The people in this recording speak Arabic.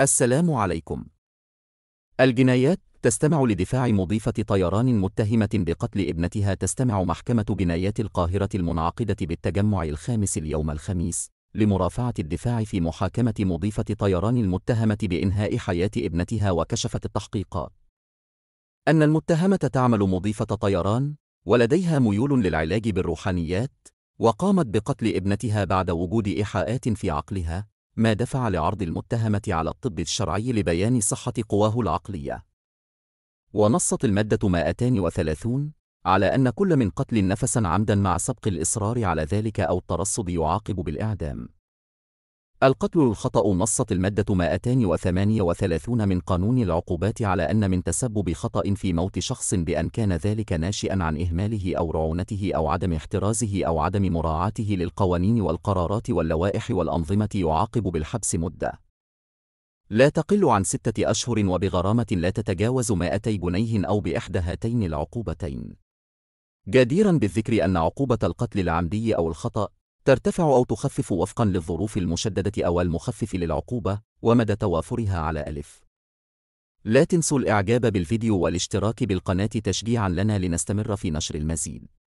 السلام عليكم. الجنايات تستمع لدفاع مضيفة طيران متهمة بقتل ابنتها تستمع محكمة جنايات القاهرة المنعقدة بالتجمع الخامس اليوم الخميس لمرافعة الدفاع في محاكمة مضيفة طيران المتهمة بإنهاء حياة ابنتها وكشفت التحقيقات أن المتهمة تعمل مضيفة طيران ولديها ميول للعلاج بالروحانيات وقامت بقتل ابنتها بعد وجود إيحاءات في عقلها ما دفع لعرض المتهمة على الطب الشرعي لبيان صحة قواه العقلية ونصت المادة 230 على أن كل من قتل نفسا عمدا مع سبق الإصرار على ذلك أو الترصد يعاقب بالإعدام القتل الخطأ نصت المادة 238 من قانون العقوبات على أن من تسبب خطأ في موت شخص بأن كان ذلك ناشئا عن إهماله أو رعونته أو عدم احترازه أو عدم مراعاته للقوانين والقرارات واللوائح والأنظمة يعاقب بالحبس مدة لا تقل عن ستة أشهر وبغرامة لا تتجاوز 200 جنيه أو بإحدى هاتين العقوبتين جديرا بالذكر أن عقوبة القتل العمدي أو الخطأ ترتفع أو تخفف وفقا للظروف المشددة أو المخفف للعقوبة ومدى توافرها على ألف لا تنسوا الإعجاب بالفيديو والاشتراك بالقناة تشجيعا لنا لنستمر في نشر المزيد